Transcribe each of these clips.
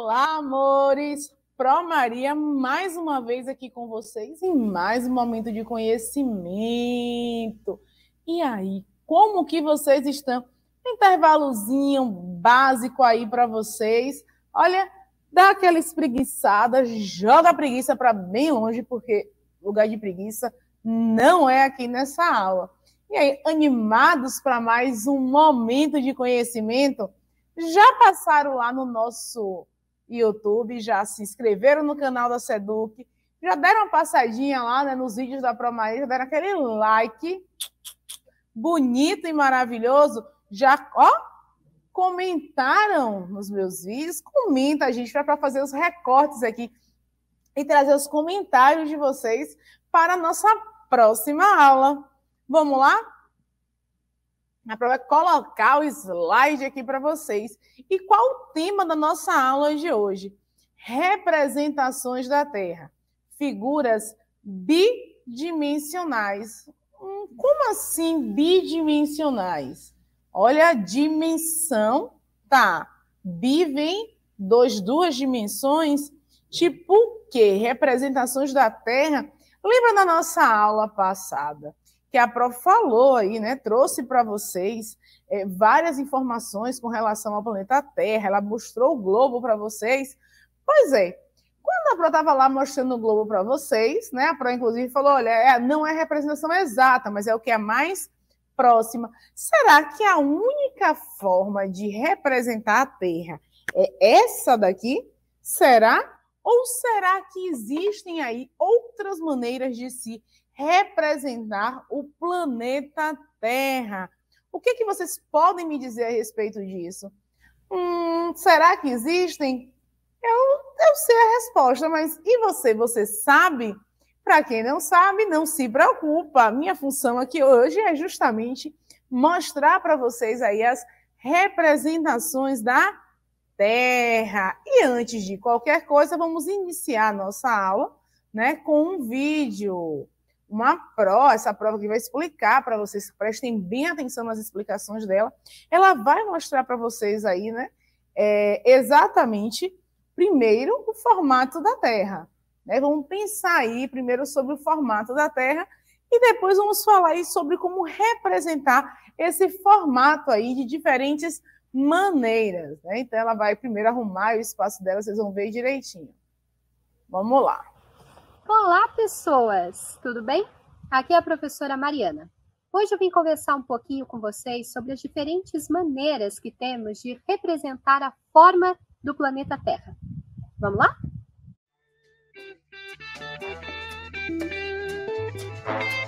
Olá, amores! Pro Maria, mais uma vez aqui com vocês em mais um momento de conhecimento. E aí, como que vocês estão? Intervalozinho básico aí para vocês. Olha, dá aquela espreguiçada, joga a preguiça para bem longe, porque lugar de preguiça não é aqui nessa aula. E aí, animados para mais um momento de conhecimento? Já passaram lá no nosso e YouTube, já se inscreveram no canal da Seduc, já deram uma passadinha lá né, nos vídeos da Promaria, já deram aquele like bonito e maravilhoso, já ó, comentaram nos meus vídeos, comenta a gente para fazer os recortes aqui e trazer os comentários de vocês para a nossa próxima aula. Vamos lá? A prova é colocar o slide aqui para vocês. E qual o tema da nossa aula de hoje? Representações da Terra. Figuras bidimensionais. Hum, como assim bidimensionais? Olha a dimensão, tá? Vivem vem duas dimensões, tipo o quê? Representações da Terra. Lembra da nossa aula passada? que a Prof falou aí, né? Trouxe para vocês é, várias informações com relação ao planeta Terra, ela mostrou o globo para vocês. Pois é, quando a Pro estava lá mostrando o globo para vocês, né? A Pro, inclusive, falou: olha, é, não é a representação exata, mas é o que é mais próxima. Será que a única forma de representar a Terra é essa daqui? Será? Ou será que existem aí outras maneiras de se representar o planeta Terra? O que, que vocês podem me dizer a respeito disso? Hum, será que existem? Eu, eu sei a resposta, mas e você? Você sabe? Para quem não sabe, não se preocupa. Minha função aqui hoje é justamente mostrar para vocês aí as representações da terra. E antes de qualquer coisa, vamos iniciar nossa aula né, com um vídeo, uma prova, essa prova que vai explicar para vocês, prestem bem atenção nas explicações dela. Ela vai mostrar para vocês aí, né, é, exatamente, primeiro, o formato da Terra. Né? Vamos pensar aí primeiro sobre o formato da Terra e depois vamos falar aí sobre como representar esse formato aí de diferentes maneiras. Né? Então, ela vai primeiro arrumar o espaço dela, vocês vão ver direitinho. Vamos lá. Olá, pessoas! Tudo bem? Aqui é a professora Mariana. Hoje eu vim conversar um pouquinho com vocês sobre as diferentes maneiras que temos de representar a forma do planeta Terra. Vamos lá? Música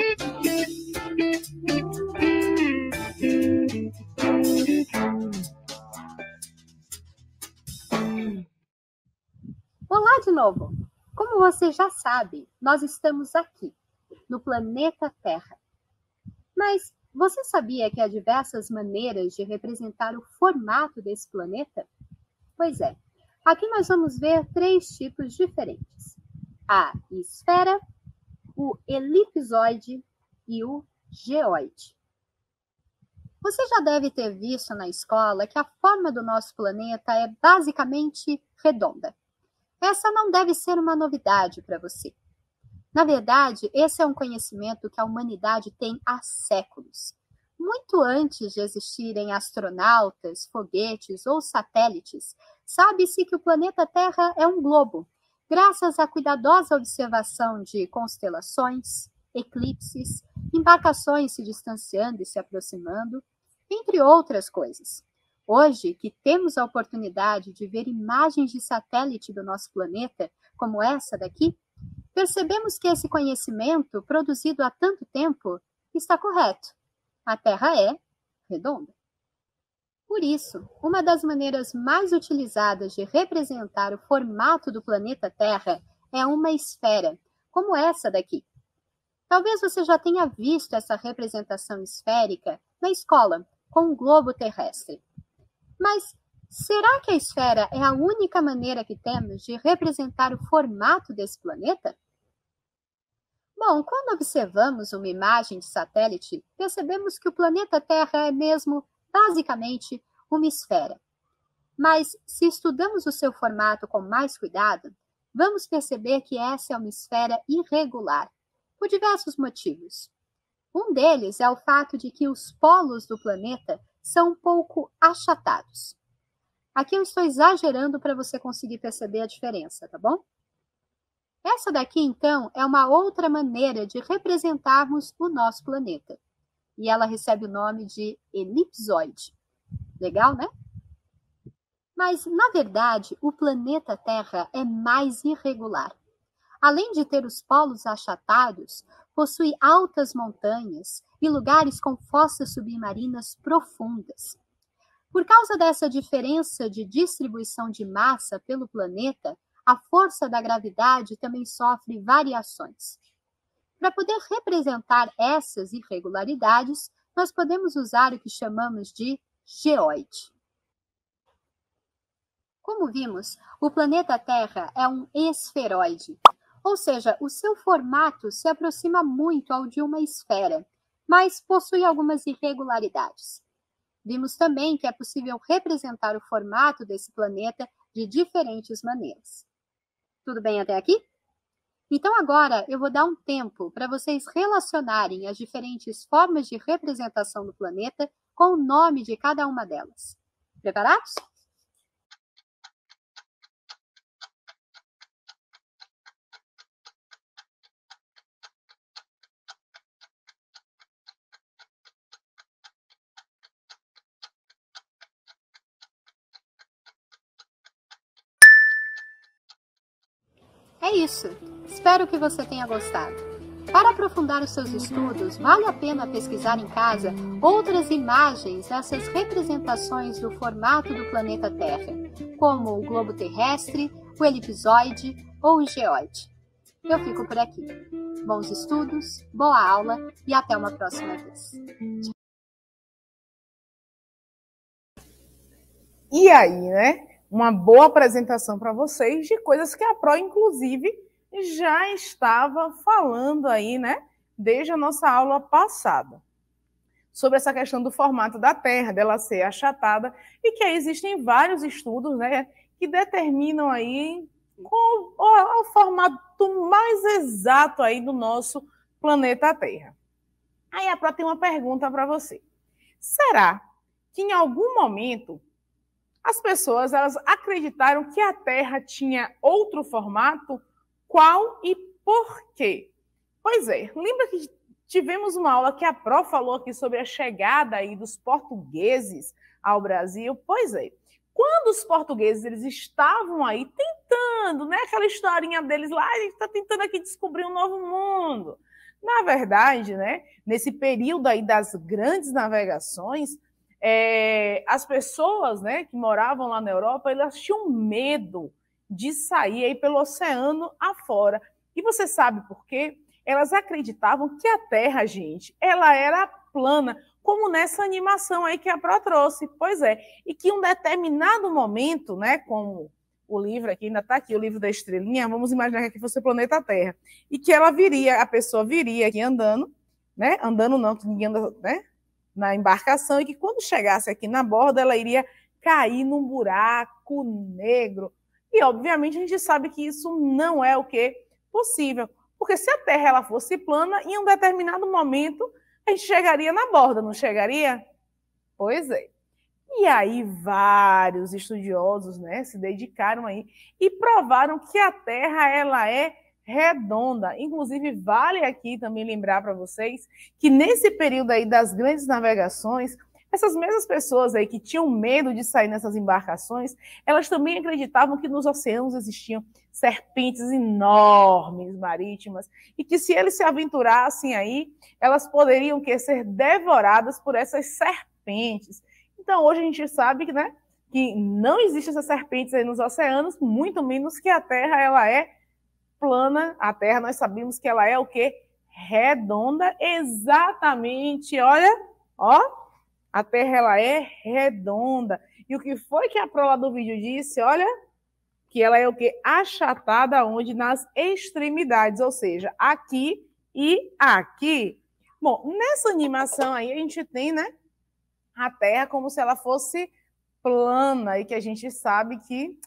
você já sabe, nós estamos aqui, no planeta Terra. Mas você sabia que há diversas maneiras de representar o formato desse planeta? Pois é, aqui nós vamos ver três tipos diferentes: a esfera, o elipsoide e o geoide. Você já deve ter visto na escola que a forma do nosso planeta é basicamente redonda. Essa não deve ser uma novidade para você. Na verdade, esse é um conhecimento que a humanidade tem há séculos. Muito antes de existirem astronautas, foguetes ou satélites, sabe-se que o planeta Terra é um globo, graças à cuidadosa observação de constelações, eclipses, embarcações se distanciando e se aproximando, entre outras coisas. Hoje, que temos a oportunidade de ver imagens de satélite do nosso planeta, como essa daqui, percebemos que esse conhecimento, produzido há tanto tempo, está correto. A Terra é redonda. Por isso, uma das maneiras mais utilizadas de representar o formato do planeta Terra é uma esfera, como essa daqui. Talvez você já tenha visto essa representação esférica na escola, com um globo terrestre. Mas será que a esfera é a única maneira que temos de representar o formato desse planeta? Bom, quando observamos uma imagem de satélite, percebemos que o planeta Terra é mesmo, basicamente, uma esfera. Mas se estudamos o seu formato com mais cuidado, vamos perceber que essa é uma esfera irregular, por diversos motivos. Um deles é o fato de que os polos do planeta são um pouco achatados. Aqui eu estou exagerando para você conseguir perceber a diferença, tá bom? Essa daqui, então, é uma outra maneira de representarmos o nosso planeta. E ela recebe o nome de elipsoide. Legal, né? Mas, na verdade, o planeta Terra é mais irregular. Além de ter os polos achatados, possui altas montanhas e lugares com fossas submarinas profundas. Por causa dessa diferença de distribuição de massa pelo planeta, a força da gravidade também sofre variações. Para poder representar essas irregularidades, nós podemos usar o que chamamos de geoide. Como vimos, o planeta Terra é um esferoide, ou seja, o seu formato se aproxima muito ao de uma esfera, mas possui algumas irregularidades. Vimos também que é possível representar o formato desse planeta de diferentes maneiras. Tudo bem até aqui? Então, agora eu vou dar um tempo para vocês relacionarem as diferentes formas de representação do planeta com o nome de cada uma delas. Preparados? É isso. Espero que você tenha gostado. Para aprofundar os seus estudos, vale a pena pesquisar em casa outras imagens dessas representações do formato do planeta Terra, como o globo terrestre, o elipsoide ou o geóide. Eu fico por aqui. Bons estudos, boa aula e até uma próxima vez. E aí, né? uma boa apresentação para vocês de coisas que a Pro, inclusive, já estava falando aí, né? Desde a nossa aula passada. Sobre essa questão do formato da Terra, dela ser achatada, e que aí existem vários estudos, né? Que determinam aí qual, o formato mais exato aí do nosso planeta Terra. Aí a Pro tem uma pergunta para você. Será que em algum momento as pessoas elas acreditaram que a Terra tinha outro formato, qual e por quê? Pois é, lembra que tivemos uma aula que a Pro falou aqui sobre a chegada aí dos portugueses ao Brasil? Pois é, quando os portugueses eles estavam aí tentando, né, aquela historinha deles lá, a gente está tentando aqui descobrir um novo mundo. Na verdade, né, nesse período aí das grandes navegações, é, as pessoas né, que moravam lá na Europa, elas tinham medo de sair aí pelo oceano afora. E você sabe por quê? Elas acreditavam que a Terra, gente, ela era plana, como nessa animação aí que a Pro trouxe. Pois é, e que em um determinado momento, né, como o livro aqui, ainda está aqui, o livro da estrelinha, vamos imaginar que aqui fosse o planeta Terra, e que ela viria, a pessoa viria aqui andando, né, andando não, que ninguém anda, né, na embarcação e que quando chegasse aqui na borda ela iria cair num buraco negro. E obviamente a gente sabe que isso não é o que possível, porque se a Terra ela fosse plana, em um determinado momento a gente chegaria na borda, não chegaria? Pois é. E aí vários estudiosos, né, se dedicaram aí e provaram que a Terra ela é redonda. Inclusive, vale aqui também lembrar para vocês que nesse período aí das grandes navegações, essas mesmas pessoas aí que tinham medo de sair nessas embarcações, elas também acreditavam que nos oceanos existiam serpentes enormes marítimas e que se eles se aventurassem aí, elas poderiam que ser devoradas por essas serpentes. Então hoje a gente sabe que, né, que não existem essas serpentes aí nos oceanos, muito menos que a Terra ela é plana, a Terra nós sabemos que ela é o quê? Redonda, exatamente. Olha, ó, a Terra ela é redonda. E o que foi que a prova do vídeo disse? Olha, que ela é o quê? Achatada onde nas extremidades, ou seja, aqui e aqui. Bom, nessa animação aí a gente tem, né, a Terra como se ela fosse plana e que a gente sabe que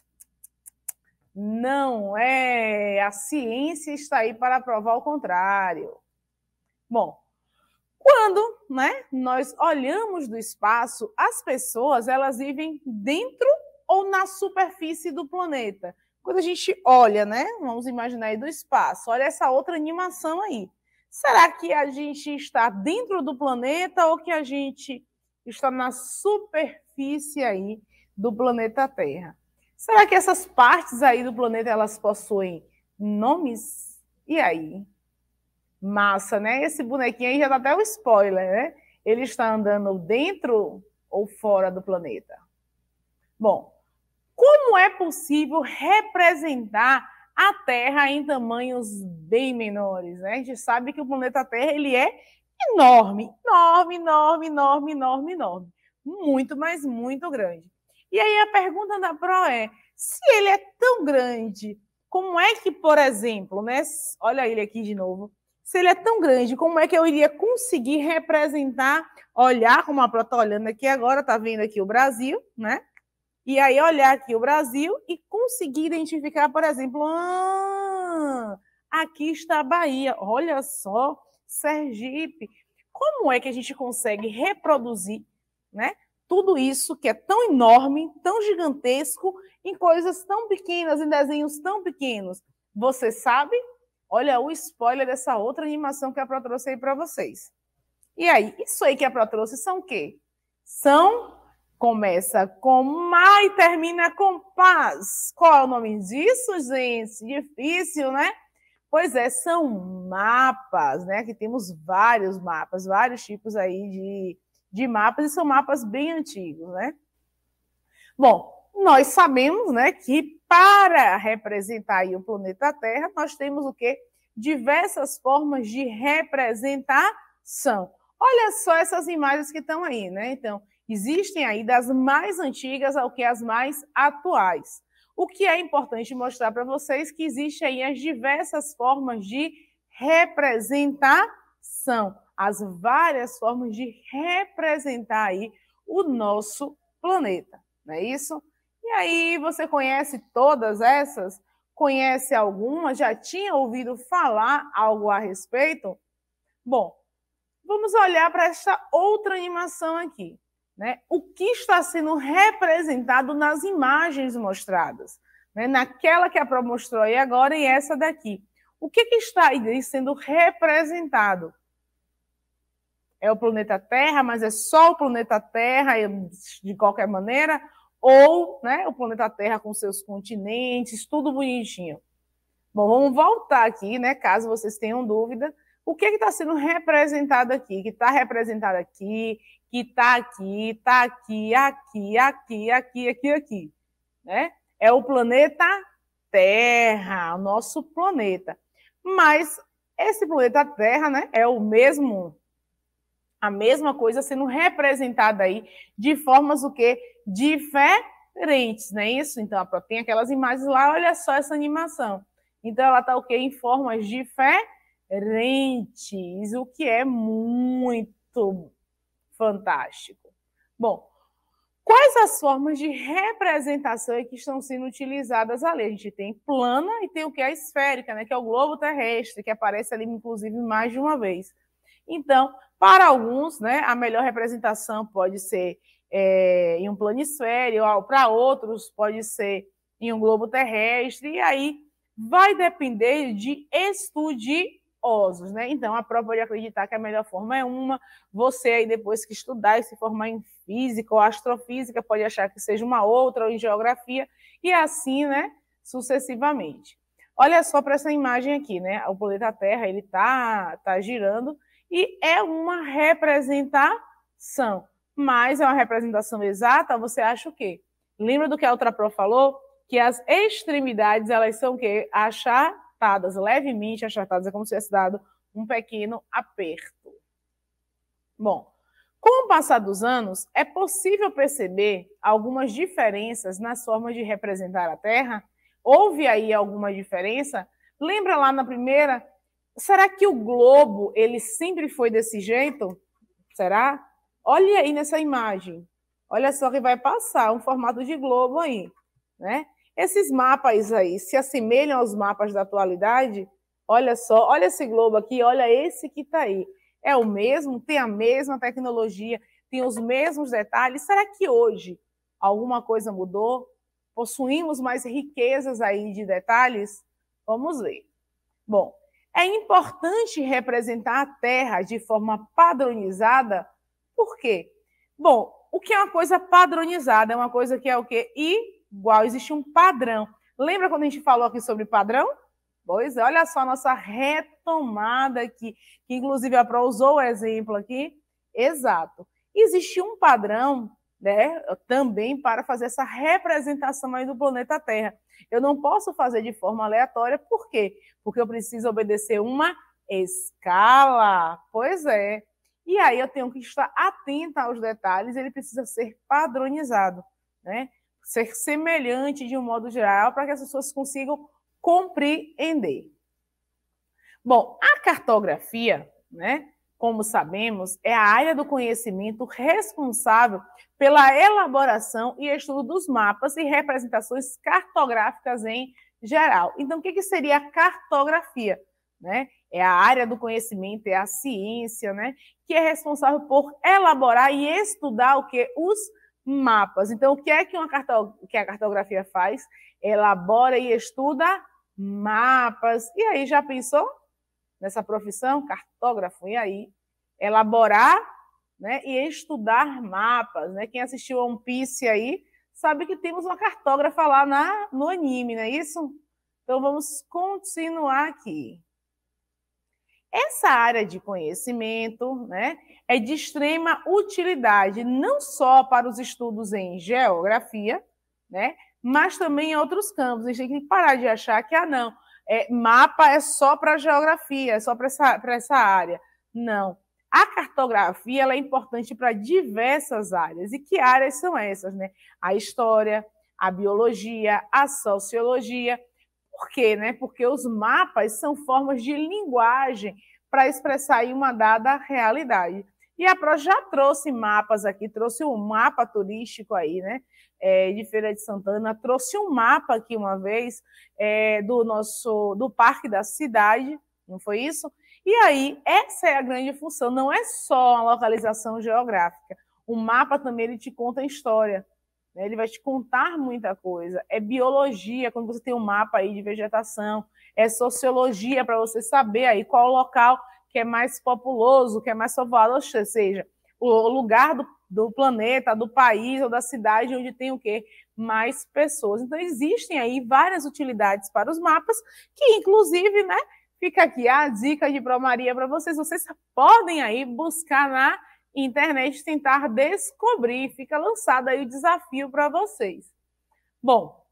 não é. A ciência está aí para provar o contrário. Bom, quando né, nós olhamos do espaço, as pessoas elas vivem dentro ou na superfície do planeta. Quando a gente olha, né? Vamos imaginar aí do espaço, olha essa outra animação aí. Será que a gente está dentro do planeta ou que a gente está na superfície aí do planeta Terra? Será que essas partes aí do planeta elas possuem nomes? E aí? Massa, né? Esse bonequinho aí já dá até o um spoiler, né? Ele está andando dentro ou fora do planeta? Bom, como é possível representar a Terra em tamanhos bem menores? Né? A gente sabe que o planeta Terra ele é enorme, enorme, enorme, enorme, enorme, enorme, muito, mas muito grande. E aí a pergunta da Pro é: se ele é tão grande, como é que, por exemplo, né? Olha ele aqui de novo. Se ele é tão grande, como é que eu iria conseguir representar, olhar como a Pro está olhando aqui agora, está vendo aqui o Brasil, né? E aí olhar aqui o Brasil e conseguir identificar, por exemplo, ah, aqui está a Bahia, olha só, Sergipe. Como é que a gente consegue reproduzir, né? tudo isso que é tão enorme, tão gigantesco, em coisas tão pequenas, em desenhos tão pequenos. Você sabe? Olha o spoiler dessa outra animação que a Pro trouxe aí para vocês. E aí, isso aí que a Pro trouxe são o quê? São, começa com mar e termina com paz. Qual é o nome disso, gente? Difícil, né? Pois é, são mapas, né? Que temos vários mapas, vários tipos aí de de mapas, e são mapas bem antigos, né? Bom, nós sabemos, né, que para representar o planeta Terra, nós temos o quê? Diversas formas de representação. Olha só essas imagens que estão aí, né? Então, existem aí das mais antigas ao que as mais atuais. O que é importante mostrar para vocês que existem aí as diversas formas de representação as várias formas de representar aí o nosso planeta, não é isso? E aí você conhece todas essas? Conhece alguma? Já tinha ouvido falar algo a respeito? Bom, vamos olhar para esta outra animação aqui. Né? O que está sendo representado nas imagens mostradas? Né? Naquela que a Pro mostrou aí agora e essa daqui. O que, que está aí sendo representado? é o planeta Terra, mas é só o planeta Terra de qualquer maneira, ou né, o planeta Terra com seus continentes, tudo bonitinho. Bom, vamos voltar aqui, né? Caso vocês tenham dúvida, o que é está sendo representado aqui? Que está representado aqui, que está aqui, está aqui, aqui, aqui, aqui, aqui, aqui. Né? É o planeta Terra, o nosso planeta. Mas esse planeta Terra né, é o mesmo a mesma coisa sendo representada aí de formas o que diferentes, não é isso? Então tem aquelas imagens lá, olha só essa animação. Então ela está o que em formas diferentes, o que é muito fantástico. Bom, quais as formas de representação que estão sendo utilizadas ali? A gente tem plana e tem o que é esférica, né? Que é o globo terrestre que aparece ali inclusive mais de uma vez. Então, para alguns, né, a melhor representação pode ser é, em um planisfério, para outros pode ser em um globo terrestre, e aí vai depender de estudiosos, né? Então, a prova de acreditar que a melhor forma é uma, você aí depois que estudar e se formar em física ou astrofísica pode achar que seja uma outra, ou em geografia, e assim, né, sucessivamente. Olha só para essa imagem aqui, né? O planeta Terra, ele tá, tá girando, e é uma representação. Mas é uma representação exata, você acha o quê? Lembra do que a Ultrapro falou? Que as extremidades, elas são o quê? Achatadas, levemente achatadas, é como se tivesse dado um pequeno aperto. Bom, com o passar dos anos, é possível perceber algumas diferenças nas formas de representar a Terra? Houve aí alguma diferença? Lembra lá na primeira Será que o globo ele sempre foi desse jeito? Será? Olha aí nessa imagem. Olha só que vai passar um formato de globo aí, né? Esses mapas aí se assemelham aos mapas da atualidade? Olha só, olha esse globo aqui, olha esse que está aí. É o mesmo, tem a mesma tecnologia, tem os mesmos detalhes. Será que hoje alguma coisa mudou? Possuímos mais riquezas aí de detalhes? Vamos ver. Bom, é importante representar a terra de forma padronizada, por quê? Bom, o que é uma coisa padronizada? É uma coisa que é o quê? Igual, existe um padrão. Lembra quando a gente falou aqui sobre padrão? Pois é, olha só a nossa retomada aqui, que inclusive a Pro usou o exemplo aqui. Exato. Existe um padrão né, também para fazer essa representação aí do planeta Terra. Eu não posso fazer de forma aleatória, por quê? Porque eu preciso obedecer uma escala. Pois é. E aí eu tenho que estar atenta aos detalhes, ele precisa ser padronizado, né? Ser semelhante de um modo geral para que as pessoas consigam compreender. Bom, a cartografia, né? como sabemos, é a área do conhecimento responsável pela elaboração e estudo dos mapas e representações cartográficas em geral. Então, o que, que seria a cartografia? Né? É a área do conhecimento, é a ciência, né? que é responsável por elaborar e estudar o que? Os mapas. Então, o que é que, uma que a cartografia faz? Elabora e estuda mapas. E aí, já pensou nessa profissão? Cartógrafo. E aí, elaborar né, e estudar mapas. Né? Quem assistiu One Piece aí sabe que temos uma cartógrafa lá na, no anime, não é isso? Então vamos continuar aqui. Essa área de conhecimento né, é de extrema utilidade, não só para os estudos em geografia, né, mas também em outros campos. A gente tem que parar de achar que, ah, não, é, mapa é só para geografia, é só para essa, essa área. Não. A cartografia ela é importante para diversas áreas. E que áreas são essas? Né? A história, a biologia, a sociologia. Por quê? Né? Porque os mapas são formas de linguagem para expressar uma dada realidade. E a Pro já trouxe mapas aqui, trouxe um mapa turístico aí, né? É, de Feira de Santana, trouxe um mapa aqui uma vez é, do nosso do Parque da Cidade, não foi isso? E aí, essa é a grande função, não é só a localização geográfica. O mapa também ele te conta a história, né? ele vai te contar muita coisa. É biologia, quando você tem um mapa aí de vegetação, é sociologia para você saber aí qual local que é mais populoso, que é mais povoado, ou seja, o lugar do, do planeta, do país ou da cidade onde tem o quê? Mais pessoas. Então, existem aí várias utilidades para os mapas, que inclusive, né, Fica aqui a dica de Maria para vocês. Vocês podem aí buscar na internet tentar descobrir. Fica lançado aí o desafio para vocês. Bom,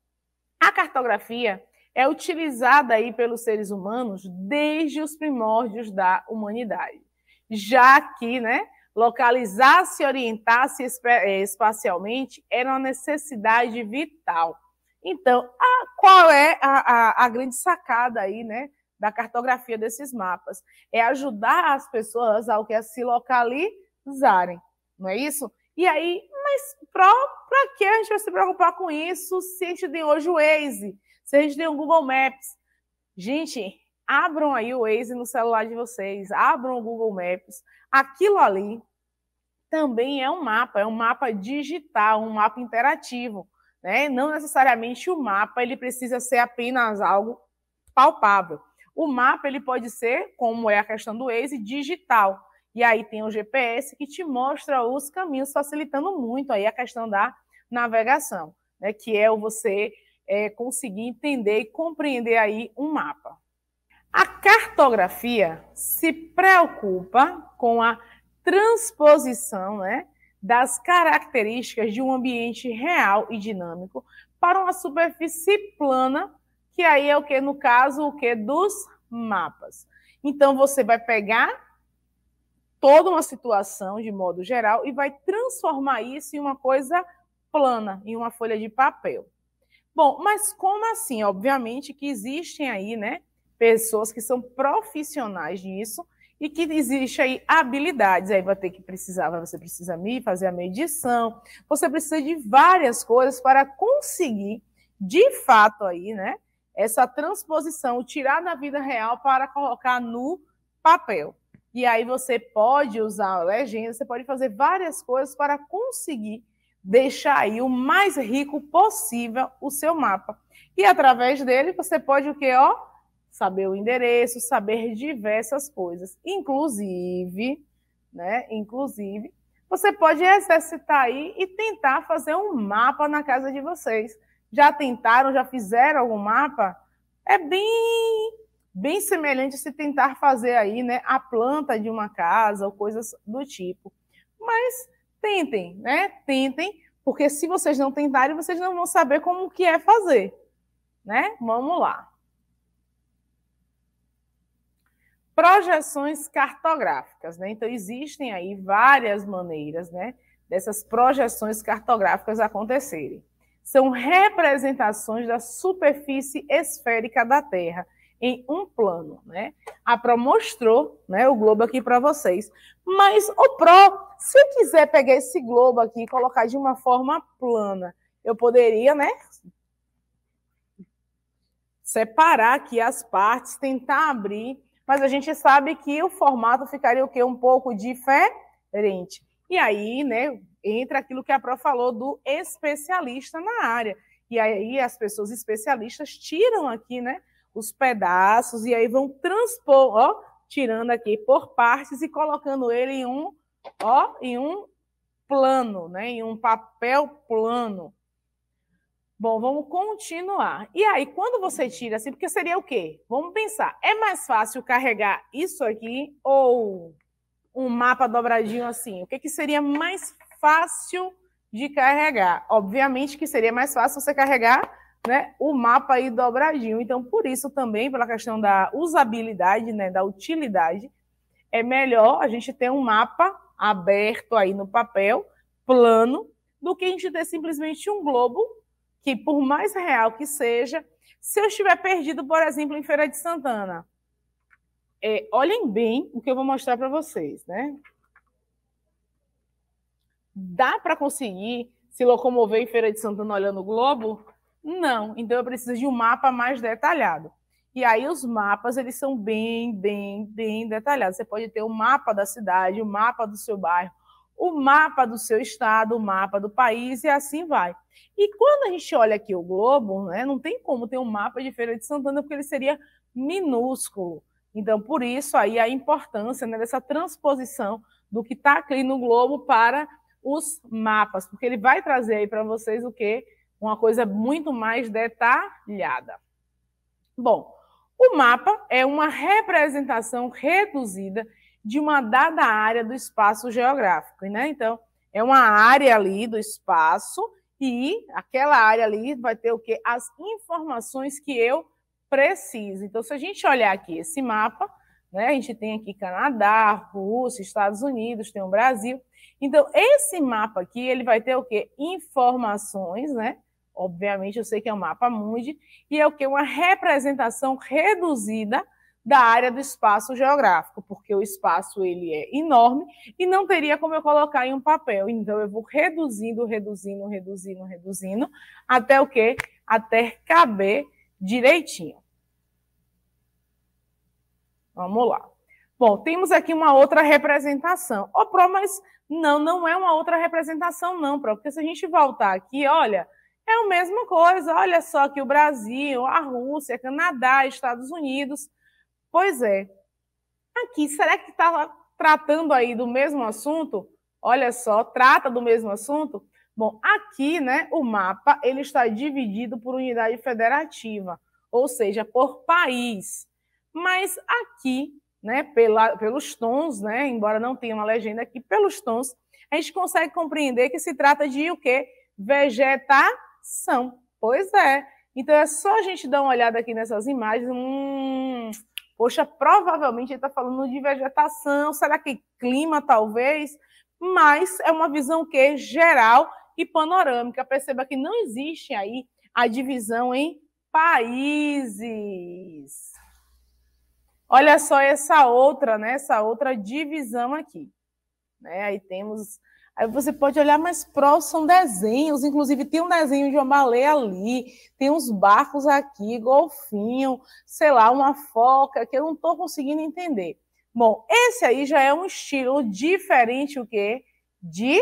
a cartografia é utilizada aí pelos seres humanos desde os primórdios da humanidade. Já que, né, localizar, se orientar se eh, espacialmente era é uma necessidade vital. Então, a, qual é a, a, a grande sacada aí, né, da cartografia desses mapas. É ajudar as pessoas ao que a é se localizarem, não é isso? E aí, mas para que a gente vai se preocupar com isso se a gente tem hoje o Waze, se a gente tem o Google Maps? Gente, abram aí o Waze no celular de vocês, abram o Google Maps. Aquilo ali também é um mapa, é um mapa digital, um mapa interativo. Né? Não necessariamente o mapa ele precisa ser apenas algo palpável. O mapa ele pode ser, como é a questão do Waze, digital. E aí tem o GPS que te mostra os caminhos, facilitando muito aí a questão da navegação, né? que é você é, conseguir entender e compreender aí um mapa. A cartografia se preocupa com a transposição né, das características de um ambiente real e dinâmico para uma superfície plana que aí é o que no caso o que dos mapas. Então você vai pegar toda uma situação de modo geral e vai transformar isso em uma coisa plana, em uma folha de papel. Bom, mas como assim? Obviamente que existem aí, né, pessoas que são profissionais disso e que existe aí habilidades. Aí vai ter que precisar, você precisa fazer a medição, você precisa de várias coisas para conseguir, de fato aí, né, essa transposição, tirar da vida real para colocar no papel. E aí você pode usar a legenda, você pode fazer várias coisas para conseguir deixar aí o mais rico possível o seu mapa. E através dele você pode o quê, ó? Saber o endereço, saber diversas coisas, inclusive, né? Inclusive, você pode exercitar aí e tentar fazer um mapa na casa de vocês já tentaram, já fizeram algum mapa, é bem bem semelhante a se tentar fazer aí, né, a planta de uma casa ou coisas do tipo. Mas tentem, né? Tentem, porque se vocês não tentarem, vocês não vão saber como que é fazer, né? Vamos lá. Projeções cartográficas, né? Então existem aí várias maneiras, né, dessas projeções cartográficas acontecerem são representações da superfície esférica da Terra em um plano, né? A Pro mostrou, né, o globo aqui para vocês. Mas o Pro, se eu quiser pegar esse globo aqui e colocar de uma forma plana, eu poderia, né, separar aqui as partes, tentar abrir, mas a gente sabe que o formato ficaria o quê? Um pouco diferente. E aí, né, entra aquilo que a Pro falou do especialista na área. E aí as pessoas especialistas tiram aqui, né, os pedaços e aí vão transpor, ó, tirando aqui por partes e colocando ele em um, ó, em um plano, né, em um papel plano. Bom, vamos continuar. E aí, quando você tira assim, porque seria o quê? Vamos pensar, é mais fácil carregar isso aqui ou um mapa dobradinho assim? O que, que seria mais fácil de carregar? Obviamente que seria mais fácil você carregar né, o mapa aí dobradinho. Então, por isso também, pela questão da usabilidade, né, da utilidade, é melhor a gente ter um mapa aberto aí no papel, plano, do que a gente ter simplesmente um globo, que por mais real que seja, se eu estiver perdido, por exemplo, em Feira de Santana, é, olhem bem o que eu vou mostrar para vocês, né? Dá para conseguir se locomover em Feira de Santana olhando o globo? Não, então eu preciso de um mapa mais detalhado. E aí os mapas, eles são bem, bem, bem detalhados. Você pode ter o um mapa da cidade, o um mapa do seu bairro, o mapa do seu estado, o mapa do país e assim vai. E quando a gente olha aqui o globo, né, não tem como ter um mapa de Feira de Santana, porque ele seria minúsculo. Então, por isso aí a importância né, dessa transposição do que está aqui no globo para os mapas, porque ele vai trazer aí para vocês o que uma coisa muito mais detalhada. Bom, o mapa é uma representação reduzida de uma dada área do espaço geográfico, né? Então, é uma área ali do espaço e aquela área ali vai ter o que as informações que eu precisa. Então, se a gente olhar aqui esse mapa, né, a gente tem aqui Canadá, Rússia, Estados Unidos, tem o Brasil. Então, esse mapa aqui, ele vai ter o quê? Informações, né? Obviamente, eu sei que é um mapa mundi, e é o quê? Uma representação reduzida da área do espaço geográfico, porque o espaço ele é enorme e não teria como eu colocar em um papel. Então, eu vou reduzindo, reduzindo, reduzindo, reduzindo, até o quê? Até caber direitinho. Vamos lá. Bom, temos aqui uma outra representação. Ó, oh, Pro, mas não, não é uma outra representação, não, Pro, porque se a gente voltar aqui, olha, é a mesma coisa. Olha só que o Brasil, a Rússia, Canadá, Estados Unidos. Pois é. Aqui, será que está tratando aí do mesmo assunto? Olha só, trata do mesmo assunto? Bom, aqui, né, o mapa ele está dividido por unidade federativa, ou seja, por país. Mas aqui, né, pela, pelos tons, né, embora não tenha uma legenda aqui, pelos tons, a gente consegue compreender que se trata de o quê? Vegetação. Pois é. Então é só a gente dar uma olhada aqui nessas imagens. Hum, poxa, provavelmente ele está falando de vegetação, será que clima, talvez? Mas é uma visão que geral e panorâmica. Perceba que não existe aí a divisão em países. Olha só essa outra, né? Essa outra divisão aqui. Né? Aí temos. Aí você pode olhar mais próximo, são desenhos. Inclusive, tem um desenho de uma baleia ali, tem uns barcos aqui, golfinho, sei lá, uma foca, que eu não estou conseguindo entender. Bom, esse aí já é um estilo diferente o quê? De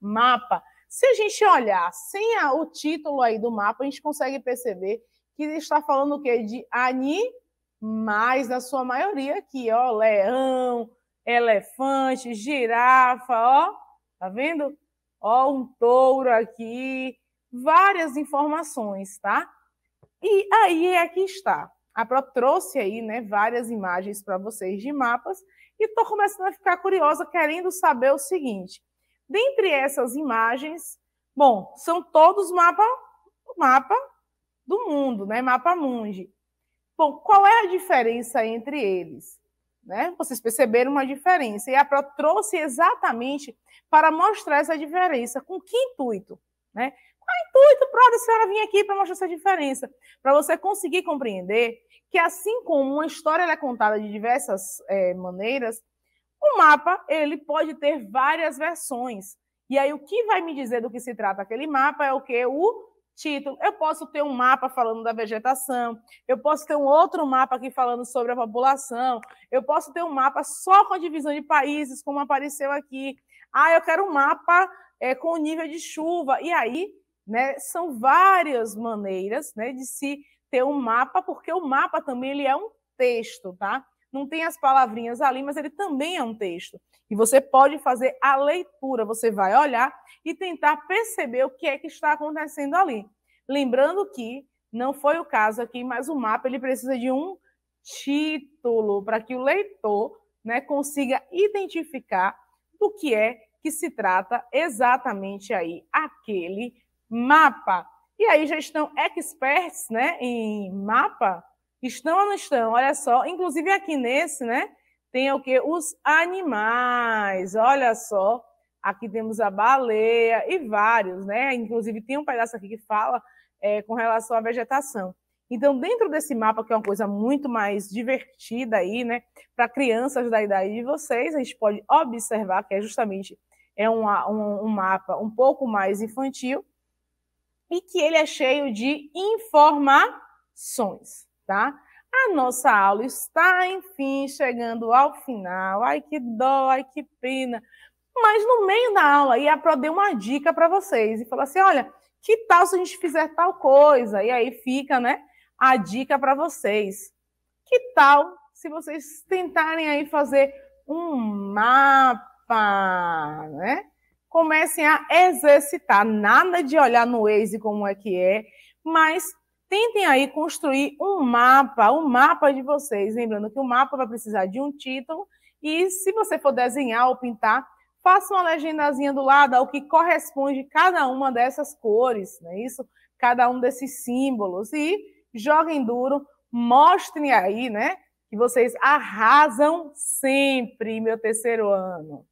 mapa. Se a gente olhar sem a, o título aí do mapa, a gente consegue perceber que está falando o quê? De animação mas na sua maioria aqui, ó, leão, elefante, girafa, ó, tá vendo? Ó, um touro aqui, várias informações, tá? E aí aqui é está. A Pro trouxe aí, né, várias imagens para vocês de mapas e estou começando a ficar curiosa, querendo saber o seguinte. Dentre essas imagens, bom, são todos mapa, mapa do mundo, né, mapa mundi. Bom, qual é a diferença entre eles? Né? Vocês perceberam uma diferença. E a Pro trouxe exatamente para mostrar essa diferença. Com que intuito? Né? Qual é o intuito, Pro, da senhora vir aqui para mostrar essa diferença? Para você conseguir compreender que, assim como uma história é contada de diversas é, maneiras, o mapa ele pode ter várias versões. E aí, o que vai me dizer do que se trata aquele mapa é o que? O título, eu posso ter um mapa falando da vegetação, eu posso ter um outro mapa aqui falando sobre a população, eu posso ter um mapa só com a divisão de países, como apareceu aqui. Ah, eu quero um mapa é, com o nível de chuva. E aí, né, são várias maneiras né, de se ter um mapa, porque o mapa também ele é um texto, tá? não tem as palavrinhas ali, mas ele também é um texto. E você pode fazer a leitura, você vai olhar e tentar perceber o que é que está acontecendo ali. Lembrando que não foi o caso aqui, mas o mapa ele precisa de um título para que o leitor né, consiga identificar do que é que se trata exatamente aí aquele mapa. E aí já estão experts né, em mapa, Estão ou não estão? Olha só, inclusive aqui nesse, né? Tem o que? Os animais. Olha só, aqui temos a baleia e vários, né? Inclusive tem um pedaço aqui que fala é, com relação à vegetação. Então, dentro desse mapa, que é uma coisa muito mais divertida aí, né? Para crianças da idade de vocês, a gente pode observar que é justamente é um, um, um mapa um pouco mais infantil e que ele é cheio de informações tá? A nossa aula está, enfim, chegando ao final. Ai, que dó, ai, que pena. Mas no meio da aula, e a Pro deu uma dica para vocês e falou assim: olha, que tal se a gente fizer tal coisa? E aí fica, né, a dica para vocês. Que tal se vocês tentarem aí fazer um mapa, né? Comecem a exercitar, nada de olhar no Waze como é que é, mas Tentem aí construir um mapa, um mapa de vocês. Lembrando que o mapa vai precisar de um título e se você for desenhar ou pintar, faça uma legendazinha do lado ao que corresponde cada uma dessas cores, não é isso? Cada um desses símbolos e joguem duro, mostrem aí, né? Que vocês arrasam sempre, meu terceiro ano.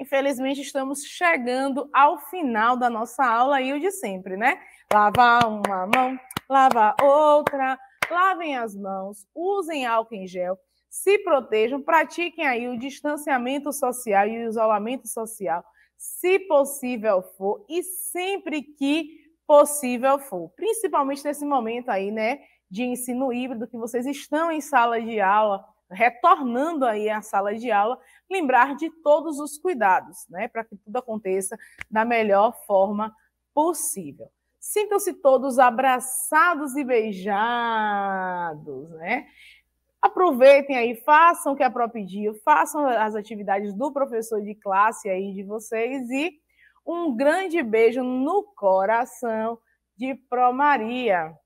Infelizmente, estamos chegando ao final da nossa aula e o de sempre, né? Lavar uma mão, lavar outra, lavem as mãos, usem álcool em gel, se protejam, pratiquem aí o distanciamento social e o isolamento social, se possível for e sempre que possível for, principalmente nesse momento aí, né, de ensino híbrido que vocês estão em sala de aula, retornando aí à sala de aula, lembrar de todos os cuidados, né, para que tudo aconteça da melhor forma possível. Sintam-se todos abraçados e beijados, né? Aproveitem aí, façam o que a Pro pediu, façam as atividades do professor de classe aí de vocês e um grande beijo no coração de Pro Maria.